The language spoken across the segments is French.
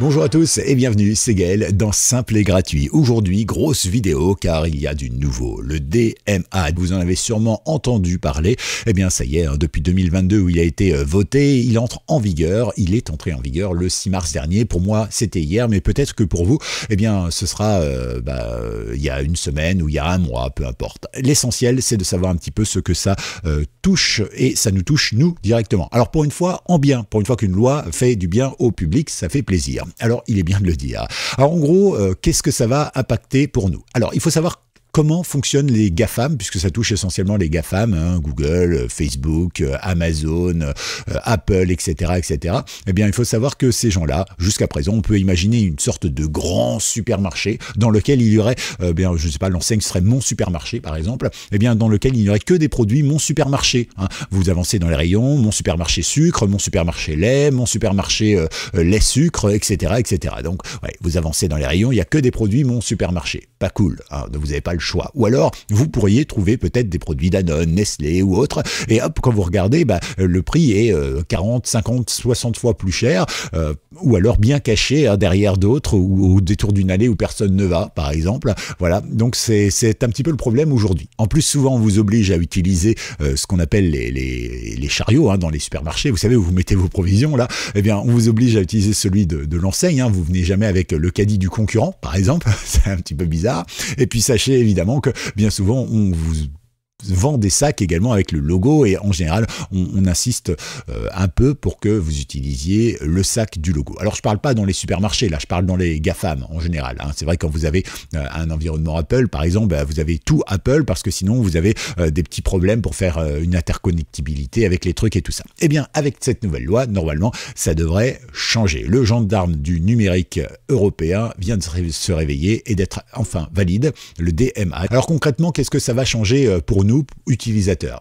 Bonjour à tous et bienvenue, c'est Gaël dans Simple et Gratuit. Aujourd'hui, grosse vidéo car il y a du nouveau, le DMA. Vous en avez sûrement entendu parler. Eh bien, ça y est, hein, depuis 2022 où il a été euh, voté, il entre en vigueur. Il est entré en vigueur le 6 mars dernier. Pour moi, c'était hier, mais peut-être que pour vous, eh bien, ce sera euh, bah, euh, il y a une semaine ou il y a un mois, peu importe. L'essentiel, c'est de savoir un petit peu ce que ça touche et ça nous touche, nous, directement. Alors, pour une fois, en bien, pour une fois qu'une loi fait du bien au public, ça fait plaisir. Alors, il est bien de le dire. Alors, en gros, euh, qu'est-ce que ça va impacter pour nous Alors, il faut savoir comment fonctionnent les GAFAM, puisque ça touche essentiellement les GAFAM, hein, Google, euh, Facebook, euh, Amazon, euh, Apple, etc., etc. Eh bien, il faut savoir que ces gens-là, jusqu'à présent, on peut imaginer une sorte de grand supermarché dans lequel il y aurait, bien, je sais pas, l'enseigne serait mon supermarché, par exemple, eh bien, dans lequel il n'y aurait que des produits mon supermarché. Hein. Vous avancez dans les rayons, mon supermarché sucre, mon supermarché lait, mon supermarché lait sucre, etc., etc. Donc, vous avancez dans les rayons, il n'y a que des produits mon supermarché. Pas cool. Hein. Vous n'avez pas le choix. Ou alors, vous pourriez trouver peut-être des produits Danone, Nestlé ou autres, et hop, quand vous regardez, bah, le prix est 40, 50, 60 fois plus cher, euh, ou alors bien caché hein, derrière d'autres, ou au détour d'une allée où personne ne va, par exemple. Voilà, donc c'est un petit peu le problème aujourd'hui. En plus, souvent, on vous oblige à utiliser euh, ce qu'on appelle les, les, chariots hein, dans les supermarchés. Vous savez, où vous mettez vos provisions là, eh bien, on vous oblige à utiliser celui de, l'enseigne. Hein. Vous venez jamais avec le caddie du concurrent, par exemple. c'est un petit peu bizarre. Et puis, sachez évidemment évidemment que bien souvent on vous vend des sacs également avec le logo et en général on, insiste euh, un peu pour que vous utilisiez le sac du logo. Alors je parle pas dans les supermarchés là, je parle dans les GAFAM en général. Hein. C'est vrai quand vous avez euh, un environnement Apple par exemple, bah, vous avez tout Apple parce que sinon vous avez euh, des petits problèmes pour faire une interconnectibilité avec les trucs et tout ça. Eh bien avec cette nouvelle loi, normalement ça devrait changer. Le gendarme du numérique européen vient de se réveiller et d'être enfin valide, le DMA. Alors concrètement, qu'est-ce que ça va changer pour nous utilisateur. utilisateurs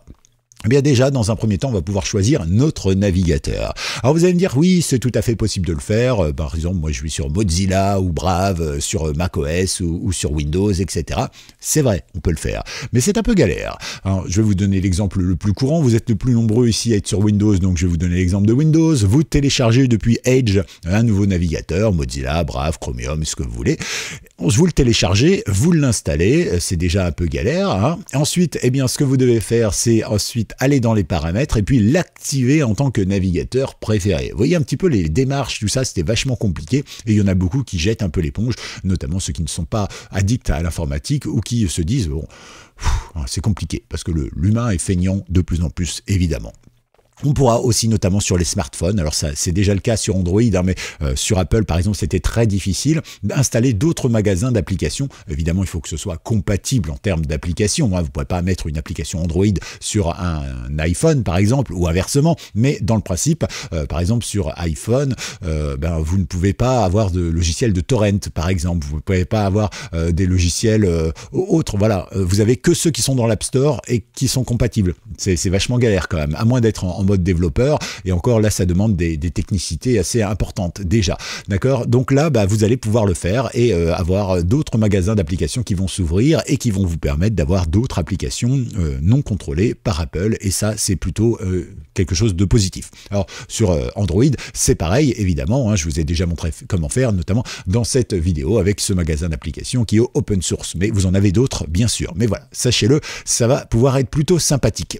eh bien déjà, dans un premier temps, on va pouvoir choisir notre navigateur. Alors vous allez me dire, oui, c'est tout à fait possible de le faire. Euh, par exemple, moi je suis sur Mozilla ou Brave, euh, sur euh, macOS ou, ou sur Windows, etc. C'est vrai, on peut le faire. Mais c'est un peu galère. je vais vous donner l'exemple le plus courant. Vous êtes le plus nombreux ici à être sur Windows, donc je vais vous donner l'exemple de Windows. Vous téléchargez depuis Edge un nouveau navigateur, Mozilla, Brave, Chromium, ce que vous voulez. Vous le téléchargez, vous l'installez, c'est déjà un peu galère. Hein. Ensuite, eh bien, ce que vous devez faire, c'est ensuite aller dans les paramètres et puis l'activer en tant que navigateur préféré. Vous voyez un petit peu les démarches, tout ça, c'était vachement compliqué et il y en a beaucoup qui jettent un peu l'éponge, notamment ceux qui ne sont pas addicts à l'informatique ou qui se disent, bon, c'est compliqué parce que l'humain est feignant de plus en plus, évidemment. On pourra aussi notamment sur les smartphones, alors ça c'est déjà le cas sur Android, hein, mais euh, sur Apple par exemple c'était très difficile d'installer d'autres magasins d'applications. Évidemment il faut que ce soit compatible en termes d'applications, hein. vous ne pouvez pas mettre une application Android sur un, iPhone par exemple ou inversement, mais dans le principe, euh, par exemple sur iPhone, euh, ben, vous ne pouvez pas avoir de logiciel de torrent par exemple, vous ne pouvez pas avoir des logiciels autres, voilà, vous avez que ceux qui sont dans l'App Store et qui sont compatibles. C'est vachement galère quand même, à moins d'être en mode développeur. Et encore là, ça demande des, technicités assez importantes déjà. D'accord Donc là, bah, vous allez pouvoir le faire et euh, avoir d'autres magasins d'applications qui vont s'ouvrir et qui vont vous permettre d'avoir d'autres applications euh, non contrôlées par Apple. Et ça, c'est plutôt euh, quelque chose de positif. Alors sur Android, c'est pareil, évidemment. Hein, je vous ai déjà montré comment faire, notamment dans cette vidéo avec ce magasin d'applications qui est open source. Mais vous en avez d'autres, bien sûr. Mais voilà, sachez-le, ça va pouvoir être plutôt sympathique.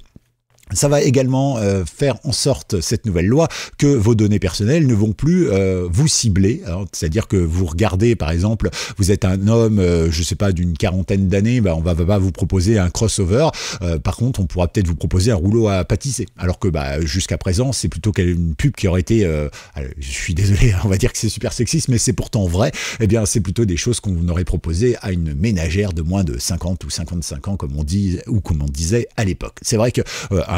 Ça va également euh, faire en sorte, cette nouvelle loi, que vos données personnelles ne vont plus euh, vous cibler. C'est-à-dire que vous regardez, par exemple, vous êtes un homme, euh, je ne sais pas, d'une quarantaine d'années, bah, on ne va pas vous proposer un crossover. par contre, on pourra peut-être vous proposer un rouleau à pâtisser. Alors que bah, jusqu'à présent, c'est plutôt une pub qui aurait été, je suis désolé, on va dire que c'est super sexiste, mais c'est pourtant vrai, eh bien, c'est plutôt des choses qu'on aurait proposées à une ménagère de moins de 50 ou 55 ans, comme on dit, ou comme on disait à l'époque. C'est vrai que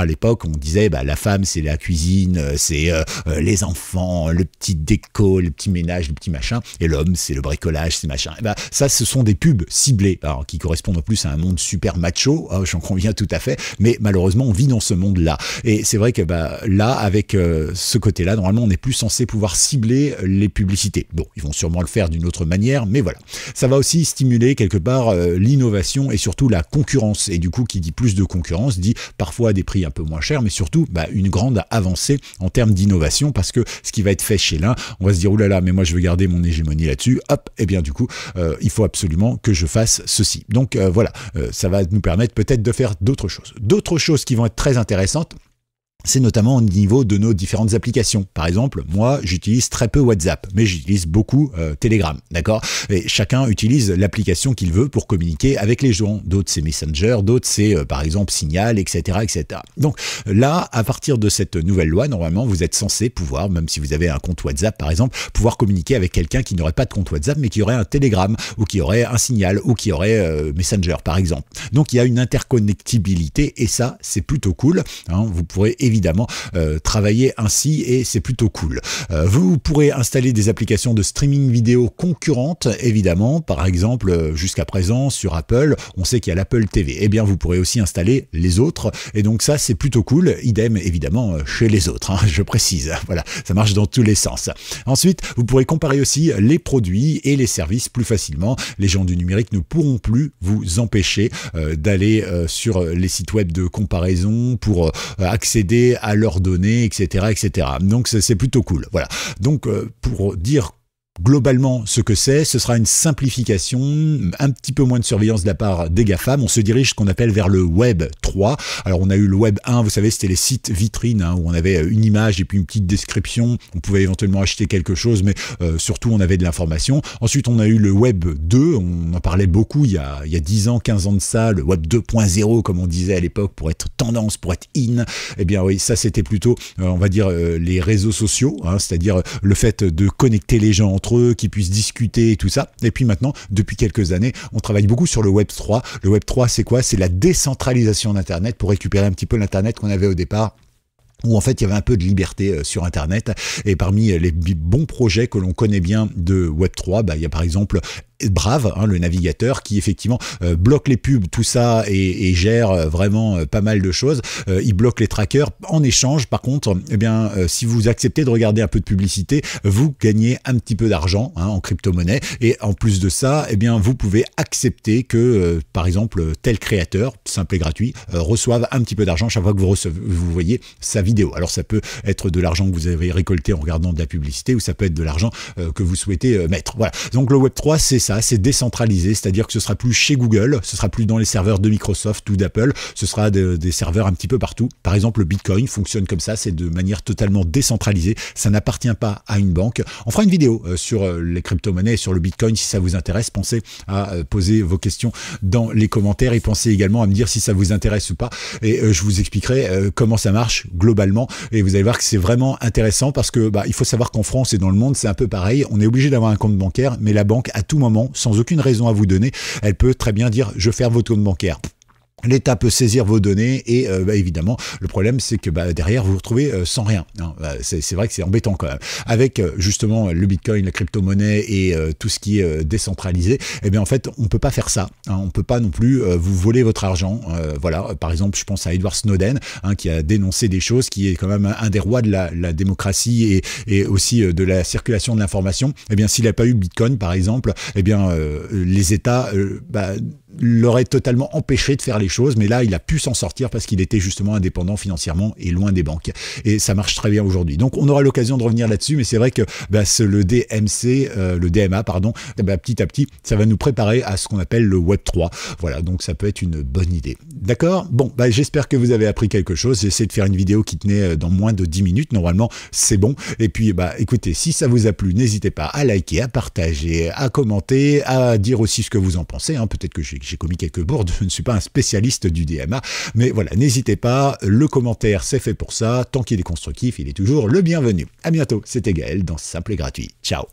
à l'époque, on disait bah, la femme, c'est la cuisine, euh, c'est euh, euh, les enfants, le petit déco, le petit ménage, le petit machin, et l'homme, c'est le bricolage, c'est machin. Et bah, ça, ce sont des pubs ciblées, hein, qui correspondent en plus à un monde super macho, hein, j'en conviens tout à fait, mais malheureusement, on vit dans ce monde-là. Et c'est vrai que bah, là, avec ce côté-là, normalement, on n'est plus censé pouvoir cibler les publicités. Bon, ils vont sûrement le faire d'une autre manière, mais voilà. Ça va aussi stimuler quelque part l'innovation et surtout la concurrence. Et du coup, qui dit plus de concurrence dit parfois des prix un peu moins cher, mais surtout bah, une grande avancée en termes d'innovation parce que ce qui va être fait chez l'un, on va se dire oulala, là là, mais moi je veux garder mon hégémonie là-dessus. Hop, et eh bien du coup, euh, il faut absolument que je fasse ceci. Donc euh, voilà, euh, ça va nous permettre peut-être de faire d'autres choses. D'autres choses qui vont être très intéressantes c'est notamment au niveau de nos différentes applications. Par exemple, moi, j'utilise très peu WhatsApp, mais j'utilise beaucoup euh, Telegram, d'accord Et chacun utilise l'application qu'il veut pour communiquer avec les gens. D'autres, c'est Messenger, d'autres, c'est euh, par exemple Signal, etc., etc. Donc là, à partir de cette nouvelle loi, normalement, vous êtes censé pouvoir, même si vous avez un compte WhatsApp, par exemple, pouvoir communiquer avec quelqu'un qui n'aurait pas de compte WhatsApp, mais qui aurait un Telegram, ou qui aurait un Signal, ou qui aurait euh, Messenger, par exemple. Donc il y a une interconnectibilité, et ça, c'est plutôt cool. Hein. vous pourrez évidemment euh, travailler ainsi et c'est plutôt cool. Euh, vous pourrez installer des applications de streaming vidéo concurrentes, évidemment, par exemple, euh, jusqu'à présent sur Apple, on sait qu'il y a l'Apple TV. et eh bien, vous pourrez aussi installer les autres et donc ça, c'est plutôt cool. Idem, évidemment, chez les autres, hein, je précise. Voilà, ça marche dans tous les sens. Ensuite, vous pourrez comparer aussi les produits et les services plus facilement. Les gens du numérique ne pourront plus vous empêcher d'aller sur les sites web de comparaison pour accéder à leur donner, etc. etc. Donc c'est plutôt cool. Voilà. Donc euh, pour dire Globalement, ce que c'est, ce sera une simplification, un petit peu moins de surveillance de la part des GAFAM. On se dirige ce qu'on appelle vers le Web 3. Alors, on a eu le Web 1, vous savez, c'était les sites vitrines, hein, où on avait euh, une image et puis une petite description. On pouvait éventuellement acheter quelque chose, mais euh, surtout, on avait de l'information. Ensuite, on a eu le Web 2. On en parlait beaucoup il y a, il y 10 ans, 15 ans de ça. Le Web 2.0, comme on disait à l'époque, pour être tendance, pour être in. Eh bien, oui, ça, c'était plutôt, euh, on va dire, les réseaux sociaux, hein, c'est-à-dire le fait de connecter les gens eux, qui puissent discuter et tout ça. Et puis maintenant, depuis quelques années, on travaille beaucoup sur le Web 3. Le Web 3, c'est quoi C'est la décentralisation d'Internet pour récupérer un petit peu l'Internet qu'on avait au départ où en fait il y avait un peu de liberté euh, sur Internet. Et parmi les bons projets que l'on connaît bien de Web3, bah, il y a par exemple Brave, hein, le navigateur, qui effectivement euh, bloque les pubs, tout ça, et, gère euh, vraiment euh, pas mal de choses. il bloque les trackers. En échange, par contre, eh bien, si vous acceptez de regarder un peu de publicité, vous gagnez un petit peu d'argent hein, en crypto-monnaie. Et en plus de ça, eh bien, vous pouvez accepter que, par exemple, tel créateur, simple et gratuit, reçoive un petit peu d'argent chaque fois que vous, vous voyez sa vidéo. Alors, ça peut être de l'argent que vous avez récolté en regardant de la publicité, ou ça peut être de l'argent que vous souhaitez mettre. Voilà. Donc, le Web3, c'est ça, c'est décentralisé, c'est-à-dire que ce sera plus chez Google, ce sera plus dans les serveurs de Microsoft ou d'Apple, ce sera des serveurs un petit peu partout. Par exemple, le Bitcoin fonctionne comme ça, c'est de manière totalement décentralisée, ça n'appartient pas à une banque. On fera une vidéo euh, sur euh, les crypto-monnaies et sur le Bitcoin si ça vous intéresse. Pensez à euh, poser vos questions dans les commentaires et pensez également à me dire si ça vous intéresse ou pas. Et je vous expliquerai comment ça marche globalement. Et vous allez voir que c'est vraiment intéressant parce que bah, il faut savoir qu'en France et dans le monde, c'est un peu pareil. On est obligé d'avoir un compte bancaire, mais la banque à tout moment sans aucune raison à vous donner, elle peut très bien dire je ferme votre compte bancaire. L'État peut saisir vos données et euh, bah, évidemment, le problème c'est que bah, derrière vous vous retrouvez euh, sans rien. Hein. Bah, c'est vrai que c'est embêtant quand même. Avec euh, justement le Bitcoin, la crypto-monnaie et tout ce qui est décentralisé, eh bien en fait on peut pas faire ça. On hein. On peut pas non plus vous voler votre argent. voilà, par exemple, je pense à Edward Snowden hein, qui a dénoncé des choses, qui est quand même un des rois de la, démocratie et, aussi de la circulation de l'information. Eh bien s'il n'a pas eu Bitcoin par exemple, eh bien les États bah, l'auraient totalement empêché de faire les choses mais là, il a pu s'en sortir parce qu'il était justement indépendant financièrement et loin des banques. Et ça marche très bien aujourd'hui. Donc, on aura l'occasion de revenir là-dessus, mais c'est vrai que bah, le DMC, euh, le DMA, pardon, bah, petit à petit, ça va nous préparer à ce qu'on appelle le Web 3. Voilà, donc ça peut être une bonne idée. D'accord Bon, bah, j'espère que vous avez appris quelque chose. J'essaie de faire une vidéo qui tenait euh, dans moins de 10 minutes. Normalement, c'est bon. Et puis, bah, écoutez, si ça vous a plu, n'hésitez pas à liker, à partager, à commenter, à dire aussi ce que vous en pensez. Hein. Peut-être que j'ai commis quelques bourdes, je ne suis pas un spécialiste du DMA. Mais voilà, n'hésitez pas, le commentaire c'est fait pour ça, tant qu'il est constructif, il est toujours le bienvenu. À bientôt, c'était Gaël dans Simple et Gratuit. Ciao